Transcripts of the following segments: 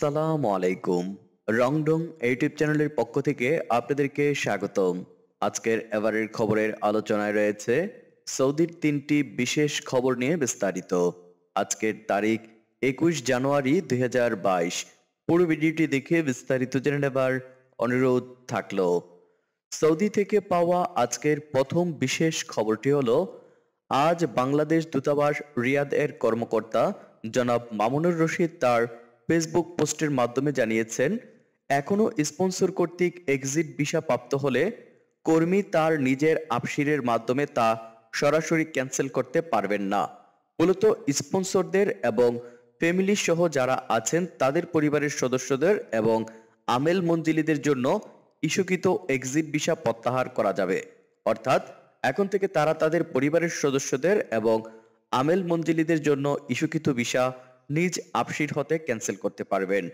আসসালামু আলাইকুম রংডং ইউটিউব চ্যানেলের পক্ষ থেকে আপনাদেরকে স্বাগতম আজকের এবারের খবরের আলোচনায় রয়েছে সৌদির তিনটি বিশেষ খবর নিয়ে বিস্তারিত আজকের তারিখ একুশ জানুয়ারি দুই পুরো ভিডিওটি দেখে বিস্তারিত জেনে নেবার অনুরোধ থাকল সৌদি থেকে পাওয়া আজকের প্রথম বিশেষ খবরটি হল আজ বাংলাদেশ দূতাবাস রিয়াদ এর কর্মকর্তা জনাব মামুনুর রশিদ তার ফেসবুক পোস্টের মাধ্যমে জানিয়েছেন এখনও স্পন্সর কর্তৃক এক্সিট ভিসা প্রাপ্ত হলে কর্মী তার নিজের আপসিরের মাধ্যমে তা সরাসরি ক্যান্সেল করতে পারবেন না মূলত স্পন্সরদের এবং ফ্যামিলি সহ যারা আছেন তাদের পরিবারের সদস্যদের এবং আমেল মঞ্জিলিদের জন্য ইস্যুকৃত এক্সিট ভিসা প্রত্যাহার করা যাবে অর্থাৎ এখন থেকে তারা তাদের পরিবারের সদস্যদের এবং আমেল মঞ্জিলিদের জন্য ইস্যুকৃত ভিসা নিজ আপসির হতে ক্যান্সেল করতে পারবেন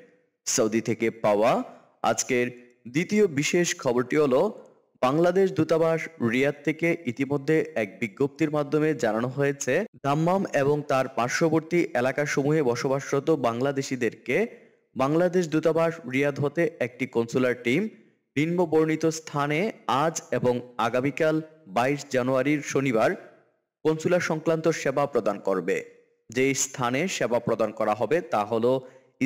সৌদি থেকে পাওয়া আজকের দ্বিতীয় বিশেষ খবরটি হলো বাংলাদেশ দূতাবাস রিয়াদ থেকে ইতিমধ্যে এক বিজ্ঞপ্তির মাধ্যমে জানানো হয়েছে দাম্মাম এবং তার পার্শ্ববর্তী এলাকাসমূহে বসবাসরত বাংলাদেশিদেরকে বাংলাদেশ দূতাবাস রিয়াদ হতে একটি কনসুলার টিম নিম্ন বর্ণিত স্থানে আজ এবং আগামীকাল বাইশ জানুয়ারির শনিবার কনসুলার সংক্রান্ত সেবা প্রদান করবে যে স্থানে সেবা প্রদান করা হবে তা হলো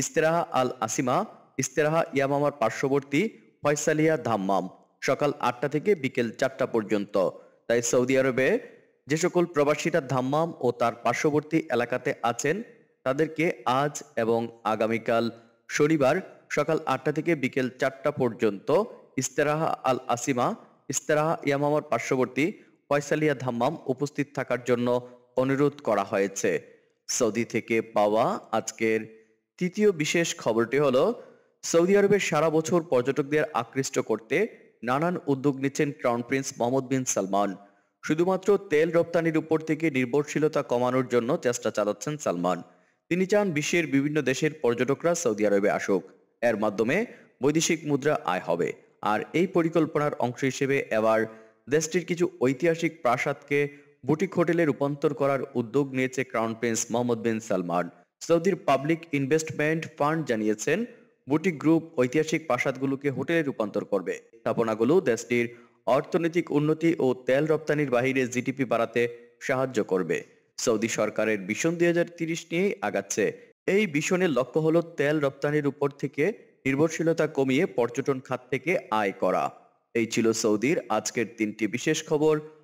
ইস্তেরাহা আল আসিমা ইস্তেরাহা ইয়ামামার পার্শ্ববর্তী ফয়সালিয়া ধাম্মাম সকাল আটটা থেকে বিকেল চারটা পর্যন্ত তাই সৌদি আরবে যে সকল প্রবাসীরা ধাম্মাম ও তার পার্শ্ববর্তী এলাকাতে আছেন তাদেরকে আজ এবং আগামীকাল শনিবার সকাল আটটা থেকে বিকেল চারটা পর্যন্ত ইস্তেরাহা আল আসিমা ইস্তেরাহা ইয়ামামার পার্শ্ববর্তী ফয়সালিয়া ধাম্মাম উপস্থিত থাকার জন্য অনুরোধ করা হয়েছে সৌদি থেকে পাওয়া আজকের তৃতীয় বিশেষ খবরটি হল সৌদি আরবে সারা বছর পর্যটকদের আকৃষ্ট করতে নানান উদ্যোগ নিচ্ছেন crown prince Mohammed bin Salman শুধুমাত্র তেল রপ্তানির উপর থেকে নির্ভরশীলতা কমানোর জন্য চেষ্টা চালাচ্ছেন সালমান তিনি চান বিশ্বের বিভিন্ন দেশের পর্যটকরা সৌদি আরবে আসুক এর মাধ্যমে বৈদেশিক মুদ্রা আয় হবে আর এই পরিকল্পনার অংশ হিসেবে এবার দেশটির কিছু ঐতিহাসিক প্রাসাদকে বুটিক হোটেলে রূপান্তর করার উদ্যোগ নিয়েছে crown prince Mohammed bin Salman সৌদির পাবলিক ইনভেস্টমেন্ট ফান্ড জানিয়েছেন বুটিক গ্রুপ ঐতিহাসিক প্রাসাদগুলোকে হোটেলে রূপান্তর করবে স্থাপনাগুলো দেশটির অর্থনৈতিক উন্নতি ও তেল রপ্তানির বাহিরে জিডিপি বাড়াতে সাহায্য করবে সৌদি সরকারের ভিশন দুই হাজার তিরিশ নিয়েই আগাচ্ছে এই ভিশনের লক্ষ্য হলো তেল রপ্তানির উপর থেকে নির্ভরশীলতা কমিয়ে পর্যটন খাত থেকে আয় করা এই ছিল সৌদির আজকের তিনটি বিশেষ খবর